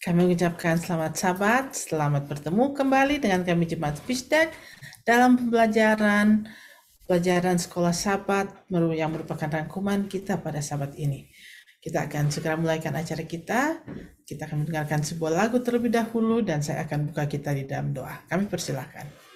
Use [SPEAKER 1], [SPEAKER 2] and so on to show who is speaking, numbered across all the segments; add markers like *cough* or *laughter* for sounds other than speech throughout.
[SPEAKER 1] Kami mengucapkan selamat sabat, selamat bertemu kembali dengan kami Jemaat Fisdak dalam pembelajaran pelajaran sekolah sabat yang merupakan rangkuman kita pada sabat ini. Kita akan segera mulaikan acara kita. Kita akan mendengarkan sebuah lagu terlebih dahulu dan saya akan buka
[SPEAKER 2] kita di dalam doa. Kami persilahkan.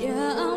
[SPEAKER 2] Yeah.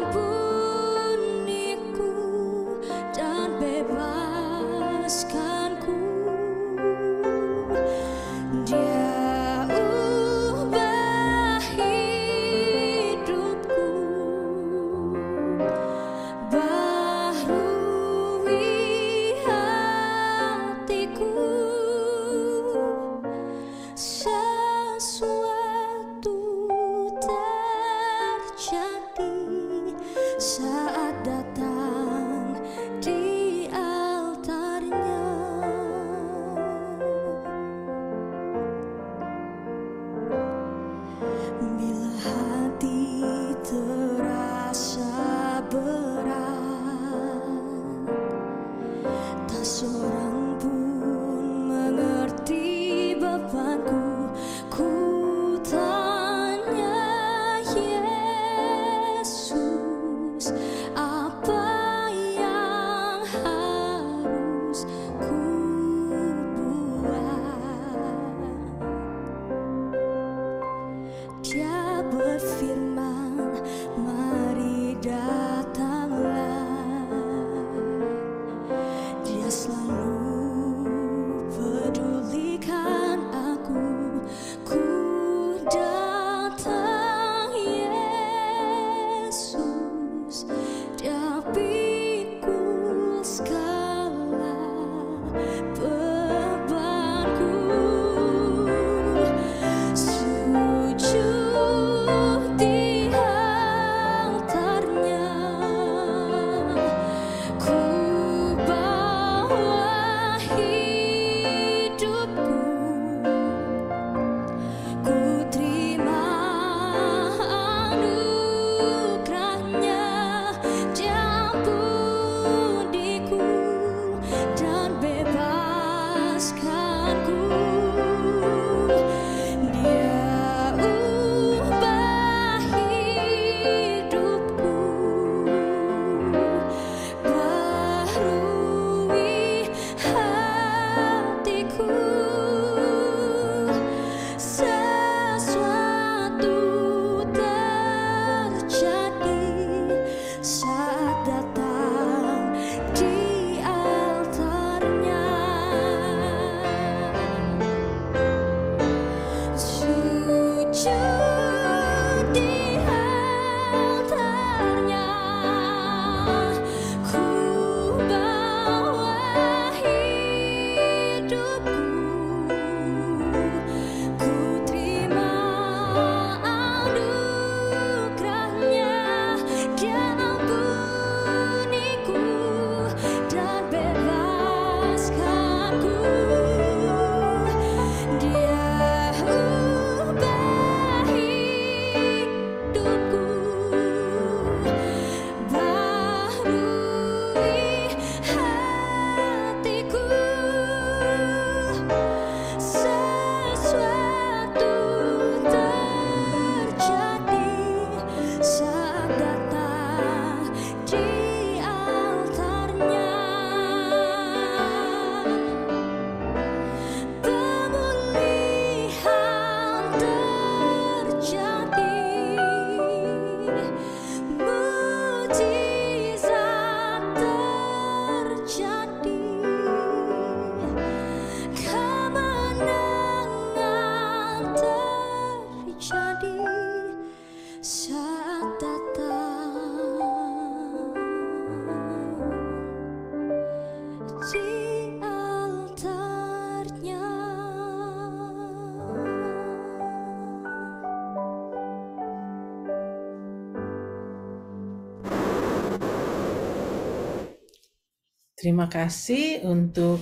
[SPEAKER 1] Terima kasih untuk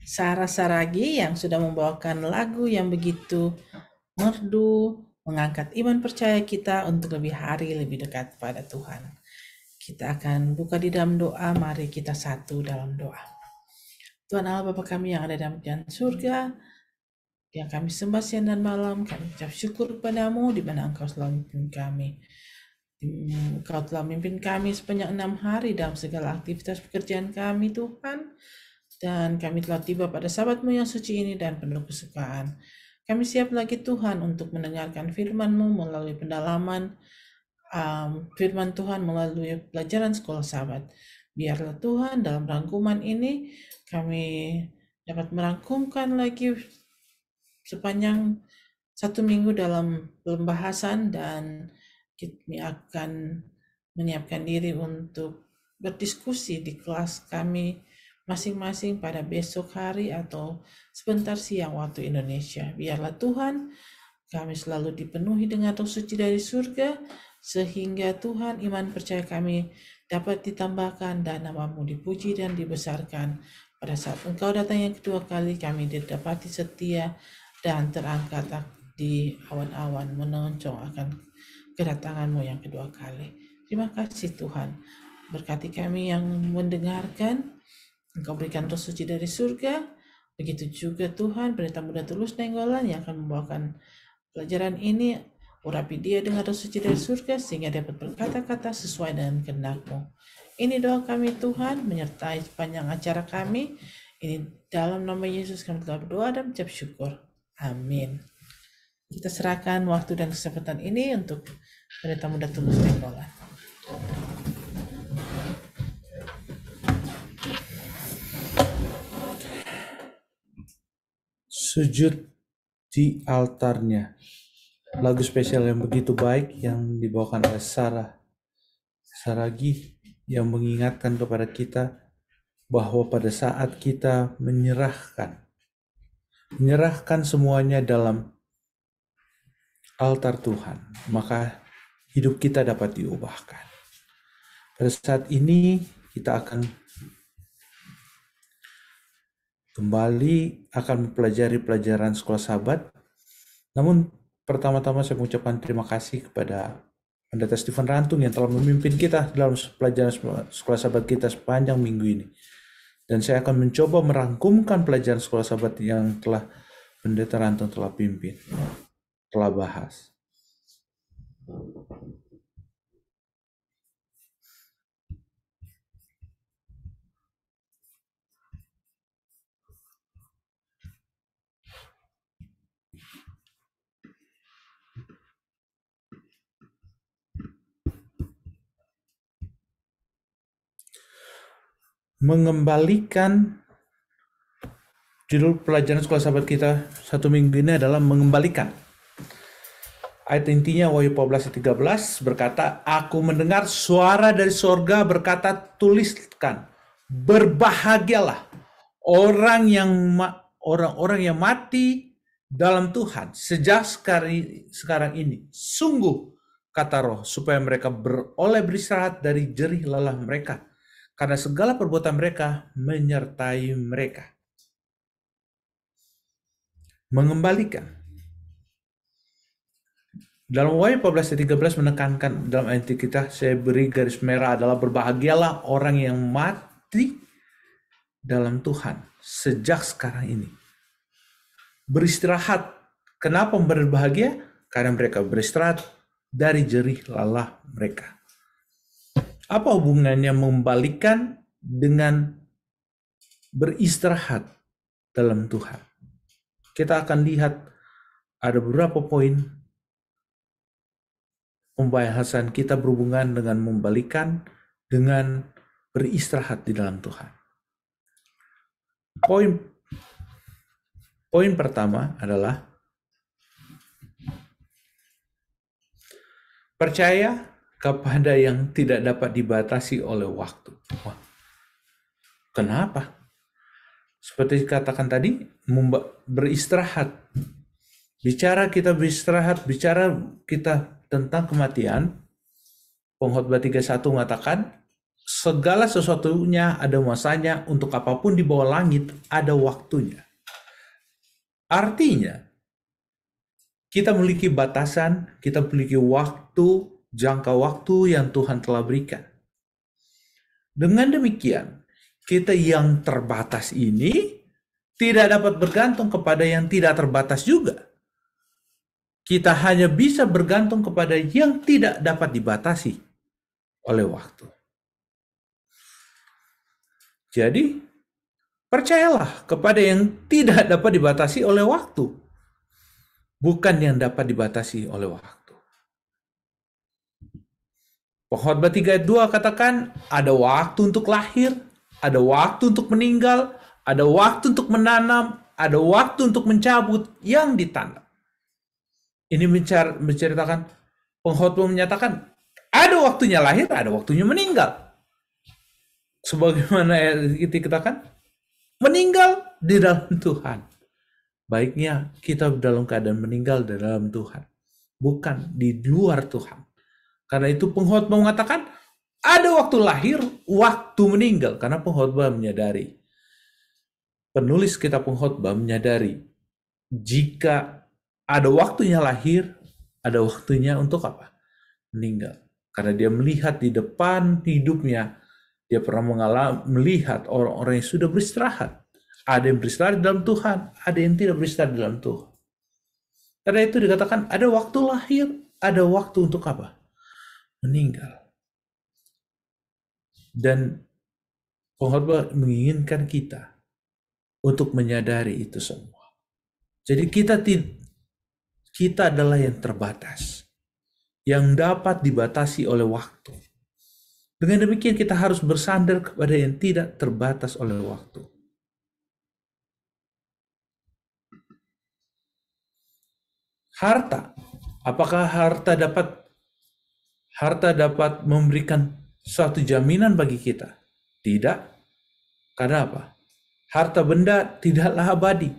[SPEAKER 1] Sarah Saragi yang sudah membawakan lagu yang begitu merdu, mengangkat iman percaya kita untuk lebih hari lebih dekat pada Tuhan. Kita akan buka di dalam doa, mari kita satu dalam doa. Tuhan Allah Bapa kami yang ada dalam dan surga, yang kami sembah siang dan malam, kami ucap syukur kepadamu di mana engkau selalu kami. Hmm, kau telah memimpin kami sepanjang enam hari dalam segala aktivitas pekerjaan kami, Tuhan. Dan kami telah tiba pada sabatmu yang suci ini dan penuh kesukaan. Kami siap lagi Tuhan untuk mendengarkan Firmanmu melalui pendalaman um, firman Tuhan melalui pelajaran sekolah sahabat. Biarlah Tuhan dalam rangkuman ini kami dapat merangkumkan lagi sepanjang satu minggu dalam pembahasan dan kami akan menyiapkan diri untuk berdiskusi di kelas kami masing-masing pada besok hari atau sebentar siang waktu Indonesia. Biarlah Tuhan kami selalu dipenuhi dengan roh suci dari surga, sehingga Tuhan iman percaya kami dapat ditambahkan dan namamu dipuji dan dibesarkan. Pada saat engkau datang yang kedua kali, kami didapati setia dan terangkat di awan-awan menoncong akan kedatanganmu yang kedua kali. Terima kasih Tuhan. Berkati kami yang mendengarkan. Engkau berikan roh suci dari surga. Begitu juga Tuhan, pendeta muda tulus Nenggolan yang akan membawakan pelajaran ini. Urapi dia dengan roh suci dari surga sehingga dapat berkata-kata sesuai dengan kehendakmu. Ini doa kami Tuhan, menyertai sepanjang acara kami. Ini dalam nama Yesus kami telah berdoa dan mengucap syukur. Amin. Kita serahkan waktu dan kesempatan ini untuk ada tamu datang sekolah
[SPEAKER 3] sujud di altarnya lagu spesial yang begitu baik yang dibawakan oleh Sarah Saragi yang mengingatkan kepada kita bahwa pada saat kita menyerahkan menyerahkan semuanya dalam altar Tuhan maka hidup kita dapat diubahkan. Pada saat ini kita akan kembali akan mempelajari pelajaran sekolah sahabat. Namun pertama-tama saya mengucapkan terima kasih kepada Pendeta Stephen Rantung yang telah memimpin kita dalam pelajaran sekolah sahabat kita sepanjang minggu ini. Dan saya akan mencoba merangkumkan pelajaran sekolah sahabat yang telah Pendeta Rantung telah pimpin, telah bahas mengembalikan judul pelajaran sekolah sahabat kita satu minggu ini adalah mengembalikan Ayat intinya Wahyu 13 berkata, "Aku mendengar suara dari sorga berkata, tuliskan, berbahagialah orang yang orang-orang yang mati dalam Tuhan sejak sekarang, sekarang ini. Sungguh kata roh, supaya mereka beroleh beristirahat dari jerih lelah mereka, karena segala perbuatan mereka menyertai mereka." Mengembalikan dalam Wahyu 14 13 menekankan dalam ayat kita saya beri garis merah adalah berbahagialah orang yang mati dalam Tuhan sejak sekarang ini. Beristirahat. Kenapa berbahagia? Karena mereka beristirahat dari jerih lelah mereka. Apa hubungannya membalikan dengan beristirahat dalam Tuhan? Kita akan lihat ada beberapa poin pembahasan kita berhubungan dengan membalikan dengan beristirahat di dalam Tuhan. Poin poin pertama adalah percaya kepada yang tidak dapat dibatasi oleh waktu. Wah, kenapa? Seperti dikatakan tadi, beristirahat. Bicara kita beristirahat, bicara kita tentang kematian, pengkhotbah 31 mengatakan, segala sesuatunya ada masanya, untuk apapun di bawah langit ada waktunya. Artinya, kita memiliki batasan, kita memiliki waktu, jangka waktu yang Tuhan telah berikan. Dengan demikian, kita yang terbatas ini tidak dapat bergantung kepada yang tidak terbatas juga kita hanya bisa bergantung kepada yang tidak dapat dibatasi oleh waktu. Jadi, percayalah kepada yang tidak dapat dibatasi oleh waktu, bukan yang dapat dibatasi oleh waktu. Pengkhotbah 32 ayat katakan, ada waktu untuk lahir, ada waktu untuk meninggal, ada waktu untuk menanam, ada waktu untuk mencabut yang ditanam. Ini mencar, menceritakan pengkhotbah menyatakan ada waktunya lahir, ada waktunya meninggal. Sebagaimana kita katakan, meninggal di dalam Tuhan. Baiknya kita dalam keadaan meninggal di dalam Tuhan, bukan di luar Tuhan. Karena itu pengkhotbah mengatakan ada waktu lahir, waktu meninggal karena pengkhotbah menyadari. Penulis kita pengkhotbah menyadari jika ada waktunya lahir, ada waktunya untuk apa? Meninggal. Karena dia melihat di depan hidupnya, dia pernah mengalami melihat orang-orang yang sudah beristirahat. Ada yang beristirahat dalam Tuhan, ada yang tidak beristirahat dalam Tuhan. Karena itu dikatakan ada waktu lahir, ada waktu untuk apa? Meninggal. Dan pengkhotbah menginginkan kita untuk menyadari itu semua. Jadi kita kita adalah yang terbatas, yang dapat dibatasi oleh waktu. Dengan demikian kita harus bersandar kepada yang tidak terbatas oleh waktu. Harta, apakah harta dapat harta dapat memberikan suatu jaminan bagi kita? Tidak. Karena apa? Harta benda tidaklah abadi.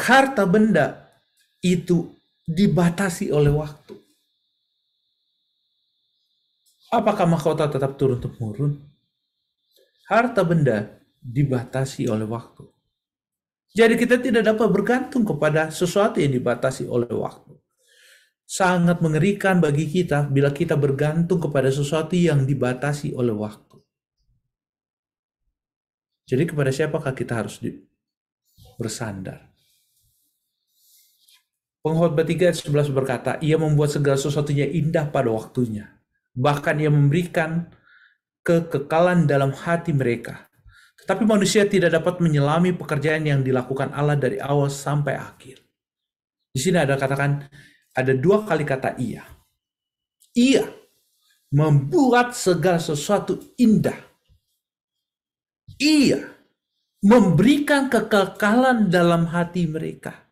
[SPEAKER 3] Harta benda itu dibatasi oleh waktu. Apakah mahkota tetap turun-temurun? Harta benda dibatasi oleh waktu. Jadi kita tidak dapat bergantung kepada sesuatu yang dibatasi oleh waktu. Sangat mengerikan bagi kita bila kita bergantung kepada sesuatu yang dibatasi oleh waktu. Jadi kepada siapakah kita harus bersandar? Pengkhotbah 3 ayat 11 berkata, Ia membuat segala sesuatunya indah pada waktunya. Bahkan ia memberikan kekekalan dalam hati mereka. Tetapi manusia tidak dapat menyelami pekerjaan yang dilakukan Allah dari awal sampai akhir. Di sini ada katakan, ada dua kali kata ia. Ia membuat segala sesuatu indah. Ia memberikan kekekalan dalam hati mereka.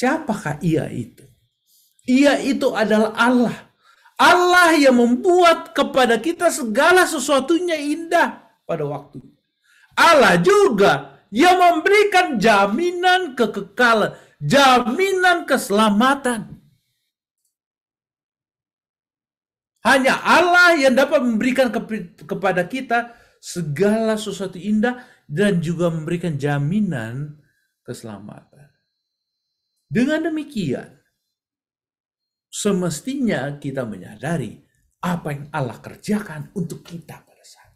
[SPEAKER 3] Siapakah ia itu? Ia itu adalah Allah. Allah yang membuat kepada kita segala sesuatunya indah pada waktu. Allah juga yang memberikan jaminan kekekalan, jaminan keselamatan. Hanya Allah yang dapat memberikan ke kepada kita segala sesuatu indah dan juga memberikan jaminan keselamatan. Dengan demikian, semestinya kita menyadari apa yang Allah kerjakan untuk kita pada saat.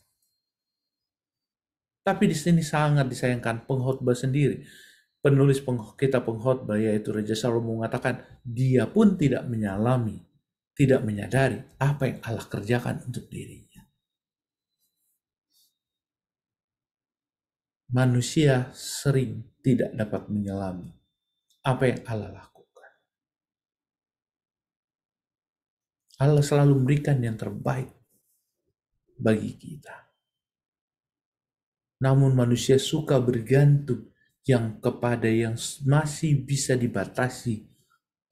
[SPEAKER 3] Tapi di sini sangat disayangkan pengkhotbah sendiri. Penulis kita pengkhotbah yaitu Raja Salomo mengatakan dia pun tidak menyalami, tidak menyadari apa yang Allah kerjakan untuk dirinya. Manusia sering tidak dapat menyelami apa yang Allah lakukan. Allah selalu memberikan yang terbaik bagi kita. Namun manusia suka bergantung yang kepada yang masih bisa dibatasi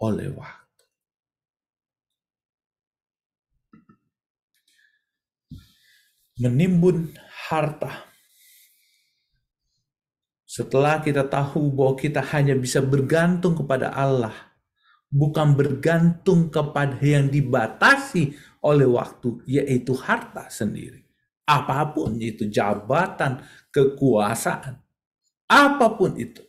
[SPEAKER 3] oleh waktu. Menimbun harta setelah kita tahu bahwa kita hanya bisa bergantung kepada Allah, bukan bergantung kepada yang dibatasi oleh waktu, yaitu harta sendiri. Apapun itu jabatan, kekuasaan, apapun itu.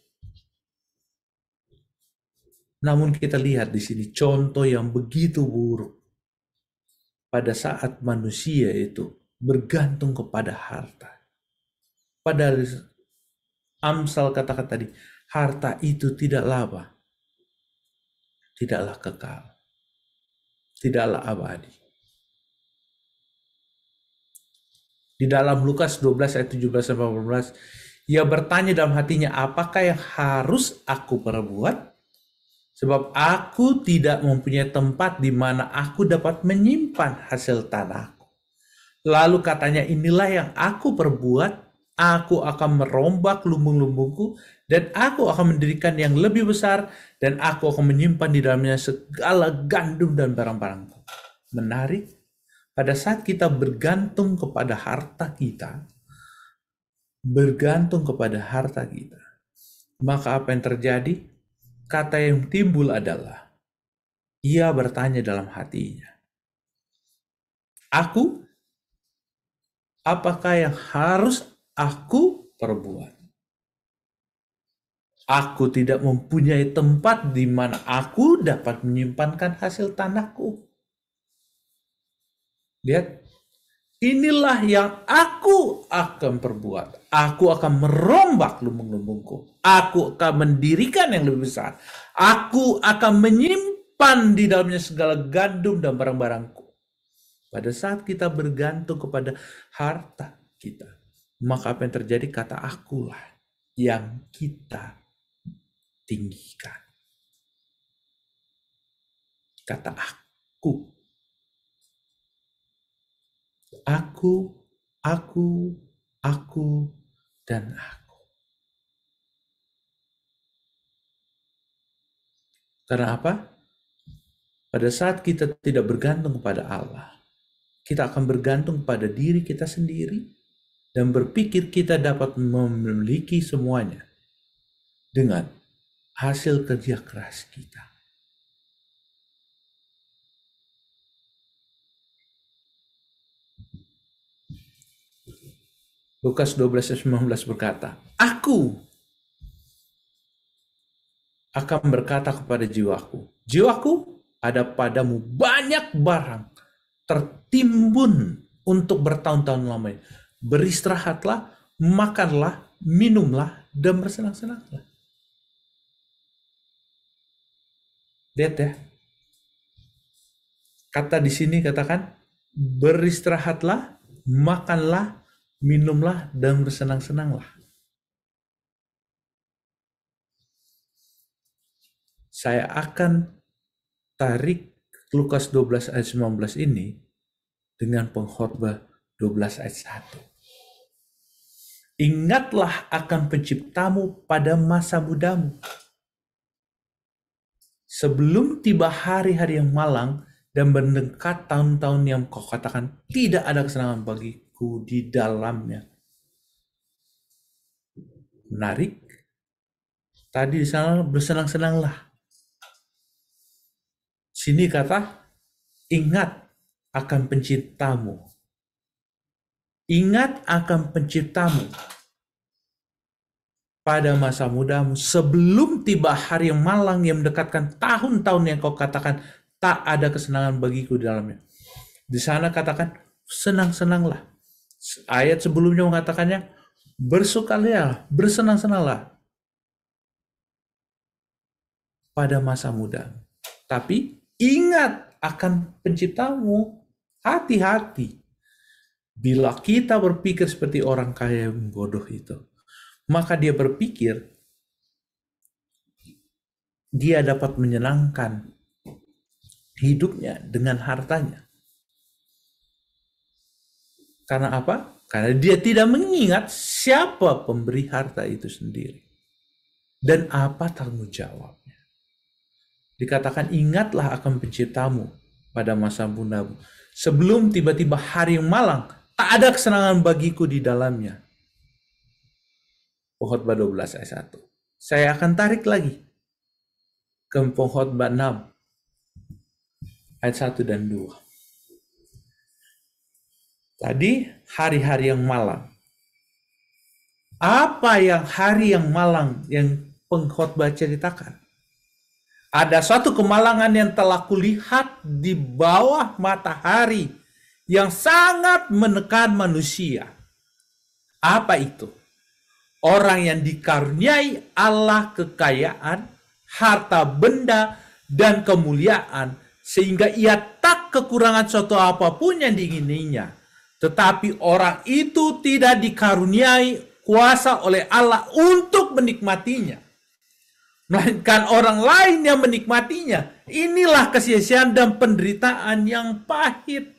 [SPEAKER 3] Namun kita lihat di sini contoh yang begitu buruk pada saat manusia itu bergantung kepada harta. Padahal Amsal kata-kata tadi, harta itu tidak lama, tidaklah kekal, tidaklah abadi. Di dalam Lukas 12 ayat 17 sampai 18, ia bertanya dalam hatinya, apakah yang harus aku perbuat? Sebab aku tidak mempunyai tempat di mana aku dapat menyimpan hasil tanahku. Lalu katanya, inilah yang aku perbuat, Aku akan merombak lumbung-lumbungku dan aku akan mendirikan yang lebih besar dan aku akan menyimpan di dalamnya segala gandum dan barang-barangku. Menarik, pada saat kita bergantung kepada harta kita, bergantung kepada harta kita, maka apa yang terjadi? Kata yang timbul adalah, ia bertanya dalam hatinya, Aku, apakah yang harus aku perbuat. Aku tidak mempunyai tempat di mana aku dapat menyimpankan hasil tanahku. Lihat, inilah yang aku akan perbuat. Aku akan merombak lumbung-lumbungku. Aku akan mendirikan yang lebih besar. Aku akan menyimpan di dalamnya segala gandum dan barang-barangku. Pada saat kita bergantung kepada harta kita, maka apa yang terjadi kata akulah
[SPEAKER 2] yang kita tinggikan. Kata aku.
[SPEAKER 3] Aku, aku, aku, dan aku. Karena apa? Pada saat kita tidak bergantung kepada Allah, kita akan bergantung pada diri kita sendiri, dan berpikir kita dapat memiliki semuanya dengan hasil kerja keras kita. Lukas 12 19 berkata,
[SPEAKER 2] Aku
[SPEAKER 3] akan berkata kepada jiwaku, Jiwaku ada padamu banyak barang tertimbun untuk bertahun-tahun lamanya beristirahatlah, makanlah, minumlah, dan bersenang-senanglah. Lihat ya. Kata di sini katakan beristirahatlah, makanlah, minumlah, dan bersenang-senanglah. Saya akan tarik Lukas 12 ayat 19 ini dengan pengkhotbah 12 ayat 1. Ingatlah akan penciptamu pada masa mudamu. Sebelum tiba hari-hari yang malang dan mendekat tahun-tahun yang kau katakan tidak ada kesenangan bagiku di dalamnya. Menarik. Tadi di sana bersenang-senanglah. Sini kata, ingat akan penciptamu. Ingat akan penciptamu pada masa mudamu sebelum tiba hari yang malang yang mendekatkan tahun-tahun yang kau katakan tak ada kesenangan bagiku di dalamnya. Di sana katakan senang-senanglah. Ayat sebelumnya mengatakannya bersukalia, bersenang-senanglah pada masa muda. Tapi ingat akan penciptamu, hati-hati. Bila kita berpikir seperti orang kaya yang bodoh itu, maka dia berpikir dia dapat menyenangkan hidupnya dengan hartanya. Karena apa? Karena dia tidak mengingat siapa pemberi harta itu sendiri dan apa tanggung jawabnya. Dikatakan ingatlah akan penciptamu pada masa bundamu. Sebelum tiba-tiba hari malang, tak ada kesenangan bagiku di dalamnya pengkhotbah 12 ayat 1. Saya akan tarik lagi ke pengkhotbah 6 ayat 1 dan 2. Tadi hari-hari yang malang. Apa yang hari yang malang yang pengkhotbah ceritakan? Ada suatu kemalangan yang telah kulihat di bawah matahari yang sangat menekan manusia. Apa itu? Orang yang dikaruniai Allah kekayaan, harta benda, dan kemuliaan, sehingga ia tak kekurangan suatu apapun yang diingininya. Tetapi orang itu tidak dikaruniai kuasa oleh Allah untuk menikmatinya. Melainkan orang lain yang menikmatinya. Inilah kesia dan penderitaan yang pahit.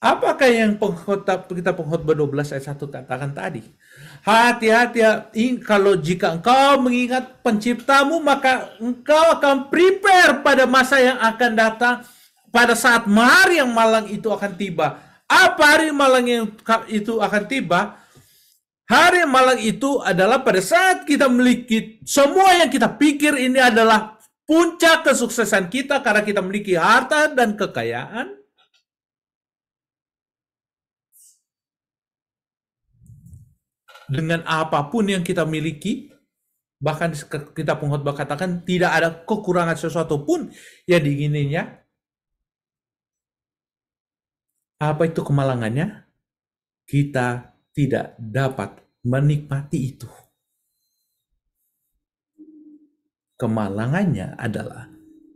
[SPEAKER 3] Apakah yang pengkhotbah, kita pengkhotbah 12 ayat 1 katakan tadi? Hati-hati ya. kalau jika engkau mengingat penciptamu maka engkau akan prepare pada masa yang akan datang pada saat hari yang malang itu akan tiba. Apa hari malang yang itu akan tiba? Hari malang itu adalah pada saat kita memiliki semua yang kita pikir ini adalah puncak kesuksesan kita karena kita memiliki harta dan kekayaan dengan apapun yang kita miliki, bahkan kita pengkhotbah katakan tidak ada kekurangan sesuatu pun yang diingininya. Apa itu kemalangannya? Kita tidak dapat menikmati itu. Kemalangannya adalah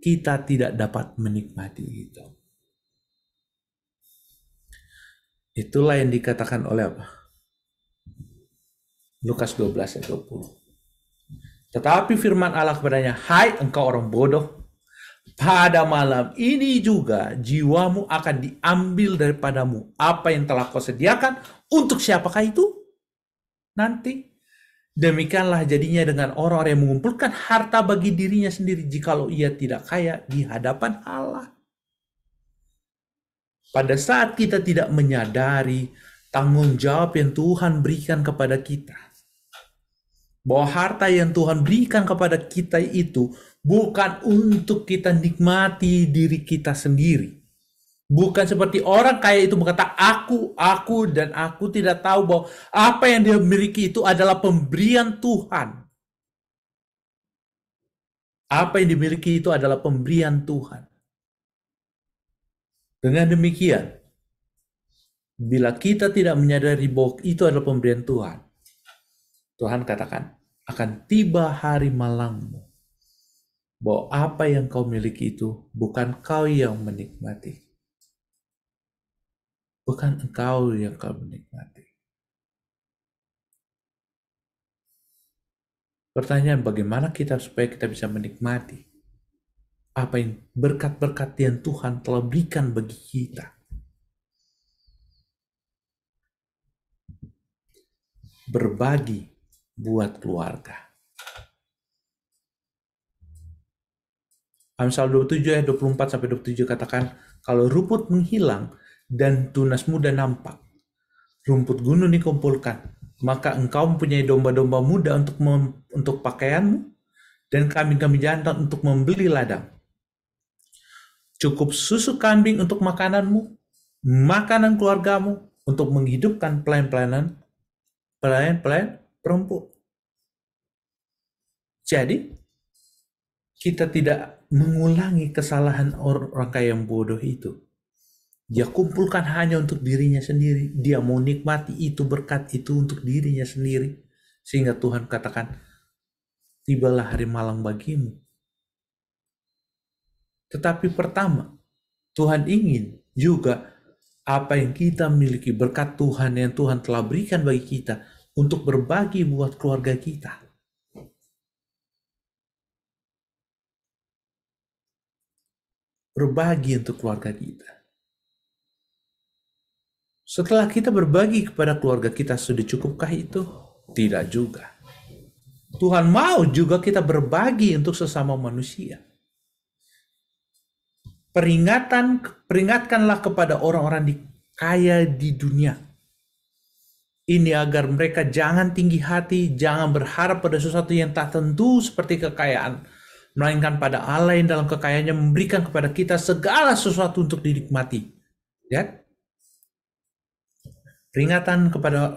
[SPEAKER 3] kita tidak dapat menikmati itu. Itulah yang dikatakan oleh apa? Lukas 12 ayat 20. Tetapi firman Allah kepadanya, Hai engkau orang bodoh, pada malam ini juga jiwamu akan diambil daripadamu. Apa yang telah kau sediakan, untuk siapakah itu? Nanti. Demikianlah jadinya dengan orang-orang yang mengumpulkan harta bagi dirinya sendiri jikalau ia tidak kaya di hadapan Allah. Pada saat kita tidak menyadari tanggung jawab yang Tuhan berikan kepada kita, bahwa harta yang Tuhan berikan kepada kita itu bukan untuk kita nikmati diri kita sendiri. Bukan seperti orang kaya itu berkata, aku, aku, dan aku tidak tahu bahwa apa yang dia miliki itu adalah pemberian Tuhan. Apa yang dimiliki itu adalah pemberian Tuhan. Dengan demikian, bila kita tidak menyadari bahwa itu adalah pemberian Tuhan, Tuhan katakan, akan tiba hari malangmu. Bahwa apa yang kau miliki itu bukan kau yang menikmati. Bukan engkau yang kau menikmati. Pertanyaan bagaimana kita supaya kita bisa menikmati apa yang berkat-berkat yang Tuhan telah berikan bagi kita. Berbagi buat keluarga. Amsal 27 ayat 24 sampai 27 katakan, kalau rumput menghilang dan tunas muda nampak, rumput gunung dikumpulkan, maka engkau mempunyai domba-domba muda untuk mem, untuk pakaianmu dan kambing-kambing jantan untuk membeli ladang. Cukup susu kambing untuk makananmu, makanan keluargamu untuk menghidupkan pelayan pelayan pelayan-pelayan Rumput. Jadi, kita tidak mengulangi kesalahan orang kaya yang bodoh itu. Dia kumpulkan hanya untuk dirinya sendiri. Dia mau nikmati itu berkat itu untuk dirinya sendiri. Sehingga Tuhan katakan, tibalah hari malang bagimu. Tetapi pertama, Tuhan ingin juga apa yang kita miliki, berkat Tuhan yang Tuhan telah berikan bagi kita, untuk berbagi buat keluarga kita. Berbagi untuk keluarga kita. Setelah kita berbagi kepada keluarga kita, sudah cukupkah itu? Tidak juga. Tuhan mau juga kita berbagi untuk sesama manusia. Peringatan, peringatkanlah kepada orang-orang di kaya di dunia ini agar mereka jangan tinggi hati, jangan berharap pada sesuatu yang tak tentu seperti kekayaan, melainkan pada Allah yang dalam kekayaannya memberikan kepada kita segala sesuatu untuk dinikmati. Ya? Peringatan kepada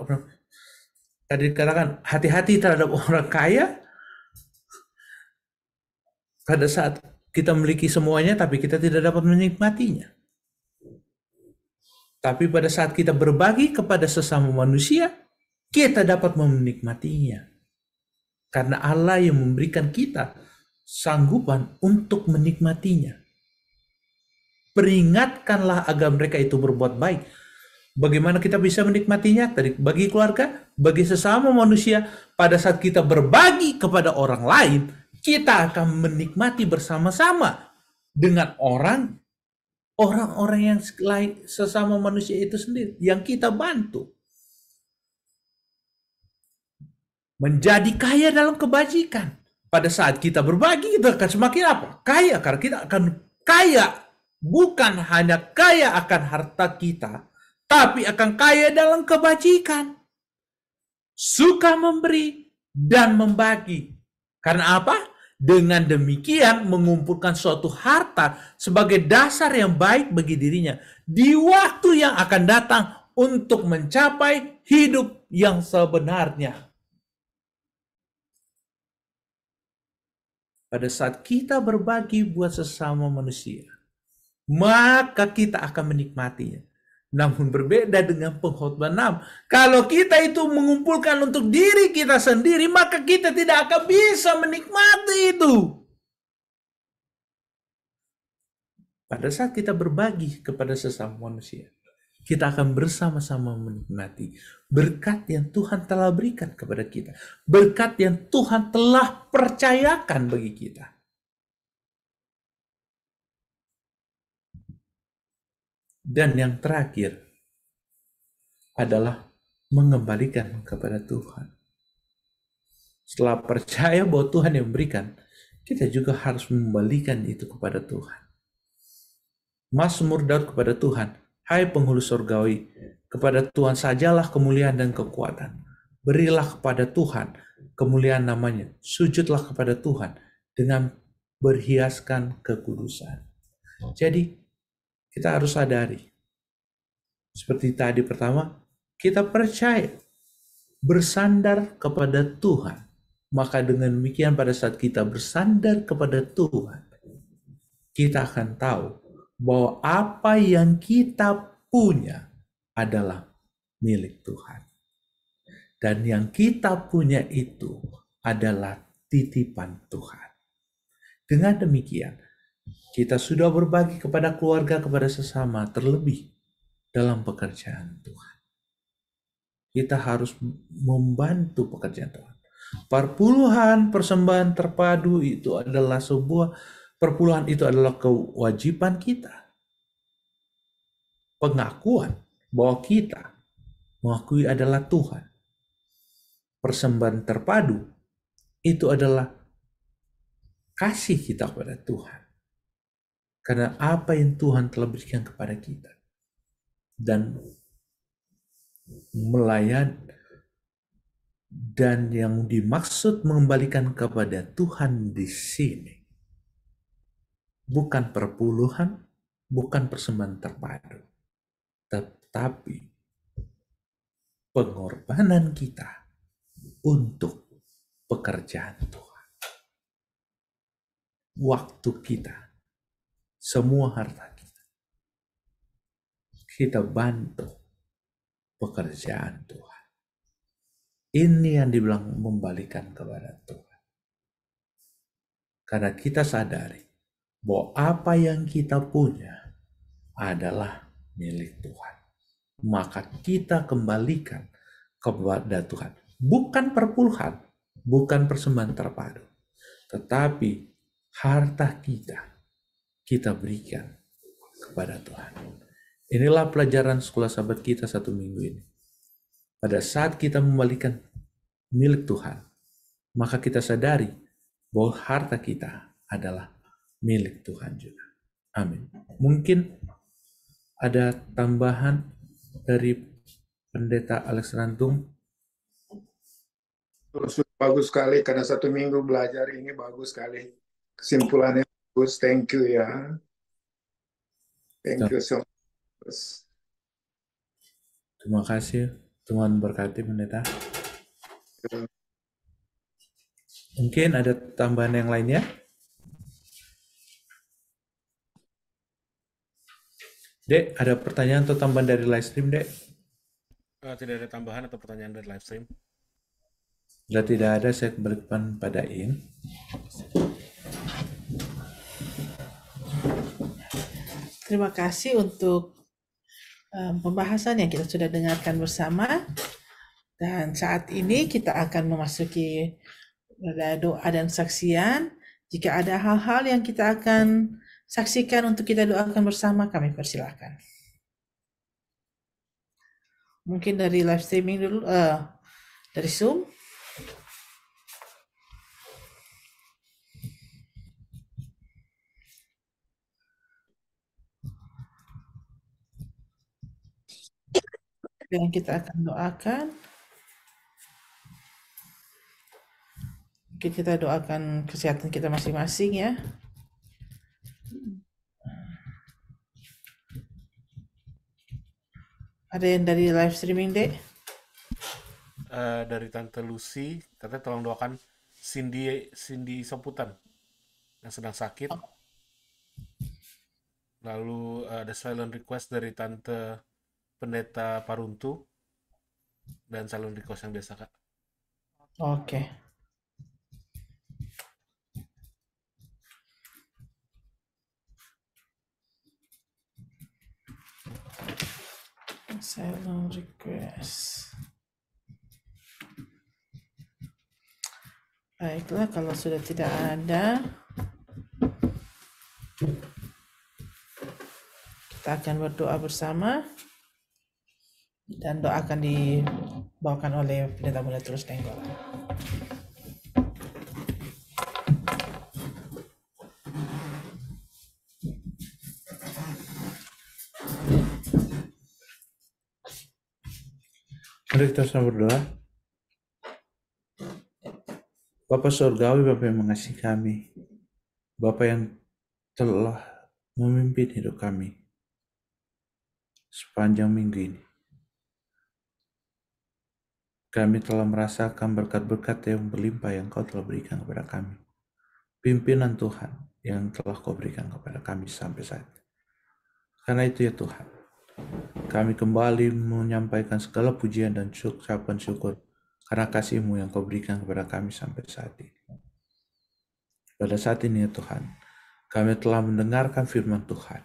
[SPEAKER 3] tadi dikatakan hati-hati terhadap *laughs* orang kaya pada saat kita memiliki semuanya tapi kita tidak dapat menikmatinya. Tapi pada saat kita berbagi kepada sesama manusia, kita dapat menikmatinya. Karena Allah yang memberikan kita sanggupan untuk menikmatinya. Peringatkanlah agar mereka itu berbuat baik. Bagaimana kita bisa menikmatinya? Tadi bagi keluarga, bagi sesama manusia, pada saat kita berbagi kepada orang lain, kita akan menikmati bersama-sama dengan orang orang-orang yang lain sesama manusia itu sendiri yang kita bantu menjadi kaya dalam kebajikan. Pada saat kita berbagi kita akan semakin apa? Kaya karena kita akan kaya bukan hanya kaya akan harta kita, tapi akan kaya dalam kebajikan. Suka memberi dan membagi. Karena apa? Dengan demikian mengumpulkan suatu harta sebagai dasar yang baik bagi dirinya di waktu yang akan datang untuk mencapai hidup yang sebenarnya. Pada saat kita berbagi buat sesama manusia, maka kita akan menikmatinya namun berbeda dengan pengkhotbah 6. Kalau kita itu mengumpulkan untuk diri kita sendiri, maka kita tidak akan bisa menikmati itu. Pada saat kita berbagi kepada sesama manusia, kita akan bersama-sama menikmati berkat yang Tuhan telah berikan kepada kita, berkat yang Tuhan telah percayakan bagi kita. Dan yang terakhir adalah mengembalikan kepada Tuhan. Setelah percaya bahwa Tuhan yang memberikan, kita juga harus membalikan itu kepada Tuhan. Mazmur Daud kepada Tuhan, Hai penghulu surgawi, kepada Tuhan sajalah kemuliaan dan kekuatan. Berilah kepada Tuhan kemuliaan namanya. Sujudlah kepada Tuhan dengan berhiaskan kekudusan. Jadi kita harus sadari. Seperti tadi pertama, kita percaya bersandar kepada Tuhan. Maka dengan demikian pada saat kita bersandar kepada Tuhan, kita akan tahu bahwa apa yang kita punya adalah milik Tuhan. Dan yang kita punya itu adalah titipan Tuhan. Dengan demikian, kita sudah berbagi kepada keluarga, kepada sesama, terlebih dalam pekerjaan Tuhan. Kita harus membantu pekerjaan Tuhan. Perpuluhan persembahan terpadu itu adalah sebuah perpuluhan itu adalah kewajiban kita. Pengakuan bahwa kita mengakui adalah Tuhan. Persembahan terpadu itu adalah kasih kita kepada Tuhan. Karena apa yang Tuhan telah berikan kepada kita. Dan melayan dan yang dimaksud mengembalikan kepada Tuhan di sini bukan perpuluhan, bukan persembahan terpadu, tetapi pengorbanan kita untuk pekerjaan Tuhan. Waktu kita semua harta kita. Kita bantu pekerjaan Tuhan. Ini yang dibilang membalikan kepada Tuhan. Karena kita sadari bahwa apa yang kita punya adalah milik Tuhan. Maka kita kembalikan kepada Tuhan. Bukan perpuluhan, bukan persembahan terpadu. Tetapi harta kita kita berikan kepada Tuhan. Inilah pelajaran sekolah sahabat kita satu minggu ini. Pada saat kita membalikan milik Tuhan, maka kita sadari bahwa harta kita adalah milik Tuhan juga. Amin. Mungkin ada tambahan dari Pendeta Alex Rantung. Bagus sekali karena satu minggu belajar ini bagus sekali kesimpulannya bagus thank you ya. Thank you so much. Terima kasih. Tuhan berkati pendeta. Mungkin ada tambahan yang lainnya? Dek, ada pertanyaan atau tambahan dari live stream, Dek? Uh, tidak ada tambahan atau pertanyaan dari live stream. Bila tidak ada, saya kembali pada In.
[SPEAKER 1] Terima kasih untuk um, pembahasan yang kita sudah dengarkan bersama. Dan saat ini kita akan memasuki doa dan saksian. Jika ada hal-hal yang kita akan saksikan untuk kita doakan bersama, kami persilahkan. Mungkin dari live streaming dulu, uh, dari Zoom. yang kita akan doakan kita doakan kesehatan kita masing-masing ya. Ada yang dari live streaming, deh
[SPEAKER 3] Uh, dari Tante Lucy, tante tolong doakan Cindy Cindy Soputan yang sedang sakit. Oh. Lalu uh, ada silent request dari Tante pendeta Paruntu dan salon di kos yang biasa kak.
[SPEAKER 1] Oke. Okay.
[SPEAKER 2] Salon request.
[SPEAKER 1] Baiklah, kalau sudah tidak ada, kita akan berdoa bersama dan doa akan dibawakan oleh pendeta muda terus tenggol.
[SPEAKER 3] Mari kita sama berdoa. Bapa Surgawi, Bapa yang mengasihi kami, Bapa yang telah memimpin hidup kami sepanjang minggu ini. Kami telah merasakan berkat-berkat yang berlimpah yang kau telah berikan kepada kami. Pimpinan Tuhan yang telah kau berikan kepada kami sampai saat ini. Karena itu ya Tuhan, kami kembali menyampaikan segala pujian dan ucapan syukur karena kasih-Mu yang kau berikan kepada kami sampai saat ini. Pada saat ini ya Tuhan, kami telah mendengarkan firman Tuhan.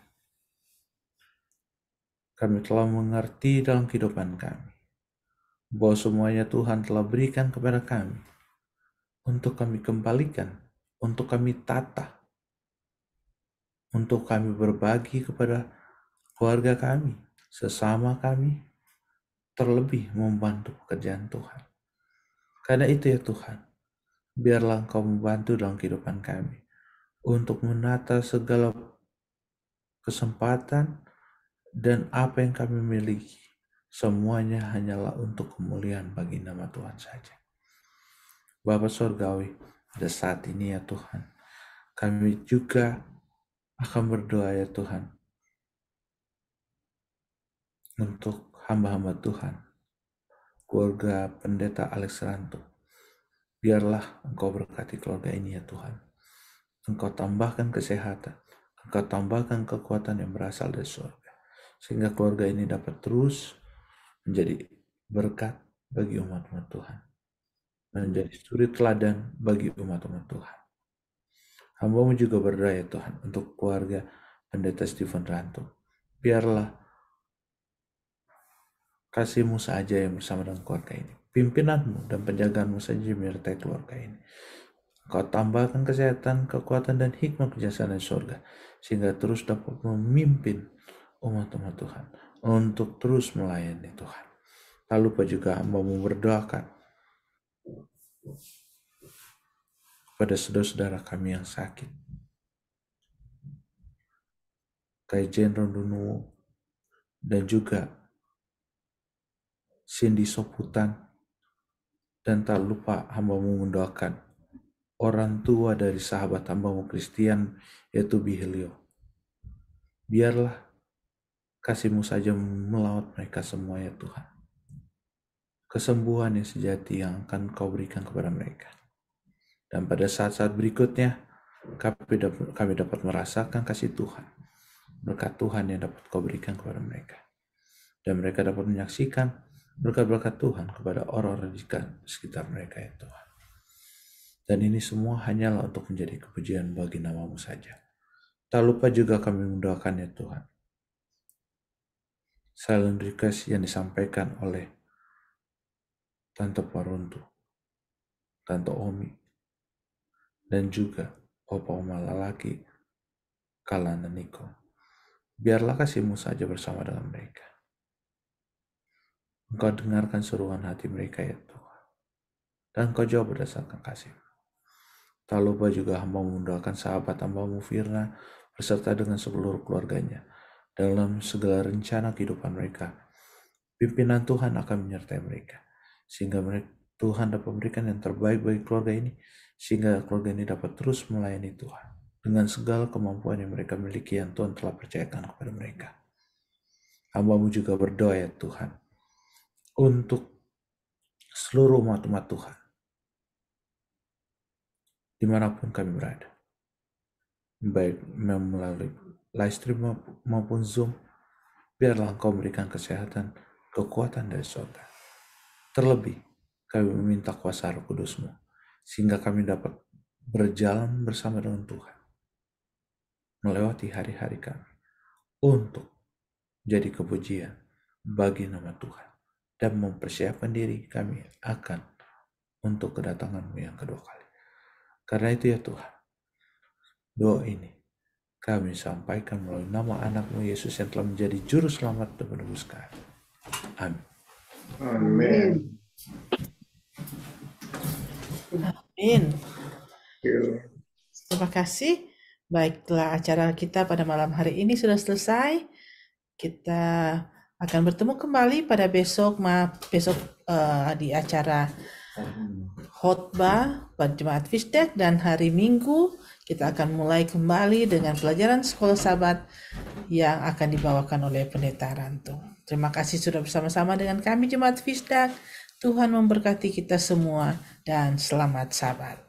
[SPEAKER 3] Kami telah mengerti dalam kehidupan kami bahwa semuanya Tuhan telah berikan kepada kami untuk kami kembalikan, untuk kami tata, untuk kami berbagi kepada keluarga kami, sesama kami, terlebih membantu pekerjaan Tuhan. Karena itu ya Tuhan, biarlah Engkau membantu dalam kehidupan kami untuk menata segala kesempatan dan apa yang kami miliki Semuanya hanyalah untuk kemuliaan bagi nama Tuhan saja. Bapak Sorgawi, pada saat ini ya Tuhan, kami juga akan berdoa ya Tuhan untuk hamba-hamba Tuhan, keluarga pendeta Alex Rantu. Biarlah engkau berkati keluarga ini ya Tuhan. Engkau tambahkan kesehatan, engkau tambahkan kekuatan yang berasal dari surga. Sehingga keluarga ini dapat terus menjadi berkat bagi umat-umat Tuhan. Menjadi suri teladan bagi umat-umat Tuhan. Hambamu juga berdoa ya Tuhan untuk keluarga pendeta Stephen Rantu. Biarlah kasihmu saja yang bersama dengan keluarga ini. Pimpinanmu dan penjagaanmu saja yang menyertai keluarga ini. Kau tambahkan kesehatan, kekuatan, dan hikmah kejahatan dan surga. Sehingga terus dapat memimpin umat-umat Tuhan untuk terus melayani Tuhan. Tak lupa juga hamba berdoakan kepada saudara-saudara kami yang sakit. Kajen Rondonuwo dan juga Cindy Soputan dan tak lupa hamba mendoakan orang tua dari sahabat hambamu Kristian yaitu Bihelio. Biarlah Kasihmu saja melaut mereka semua ya Tuhan. Kesembuhan yang sejati yang akan kau berikan kepada mereka. Dan pada saat-saat berikutnya, kami dapat, kami dapat merasakan kasih Tuhan. Berkat Tuhan yang dapat kau berikan kepada mereka. Dan mereka dapat menyaksikan berkat-berkat Tuhan kepada orang-orang di sekitar mereka ya Tuhan. Dan ini semua hanyalah untuk menjadi kepujian bagi namamu saja. Tak lupa juga kami mendoakannya Tuhan silent request yang disampaikan oleh Tante Paruntu, Tante Omi, dan juga Opa Oma lelaki Kalana Niko. Biarlah kasihmu saja bersama dengan mereka. Engkau dengarkan seruan hati mereka ya Tuhan. Dan engkau jawab berdasarkan kasihmu. Tak lupa juga hamba mendoakan sahabat hamba Mu Firna beserta dengan seluruh keluarganya dalam segala rencana kehidupan mereka. Pimpinan Tuhan akan menyertai mereka, sehingga mereka, Tuhan dapat memberikan yang terbaik bagi keluarga ini, sehingga keluarga ini dapat terus melayani Tuhan dengan segala kemampuan yang mereka miliki yang Tuhan telah percayakan kepada mereka. Hambamu juga berdoa ya Tuhan, untuk seluruh umat-umat Tuhan, dimanapun kami berada, baik melalui live stream maupun Zoom, biarlah engkau memberikan kesehatan, kekuatan dari sorga. Terlebih, kami meminta kuasa roh kudusmu, sehingga kami dapat berjalan bersama dengan Tuhan, melewati hari-hari kami, untuk jadi kepujian bagi nama Tuhan, dan mempersiapkan diri kami akan untuk kedatanganmu yang kedua kali. Karena itu ya Tuhan, doa ini kami sampaikan melalui nama anakmu Yesus yang telah menjadi juru selamat dan penebus kami.
[SPEAKER 2] Amin. Amin.
[SPEAKER 1] Amin. Terima kasih. Baiklah, acara kita pada malam hari ini sudah selesai. Kita akan bertemu kembali pada besok, ma besok uh, di acara khotbah pada jemaat Fisdek dan hari Minggu kita akan mulai kembali dengan pelajaran sekolah sabat yang akan dibawakan oleh pendeta Rantu. Terima kasih sudah bersama-sama dengan kami Jemaat Fisdak. Tuhan memberkati kita semua dan selamat
[SPEAKER 2] sabat.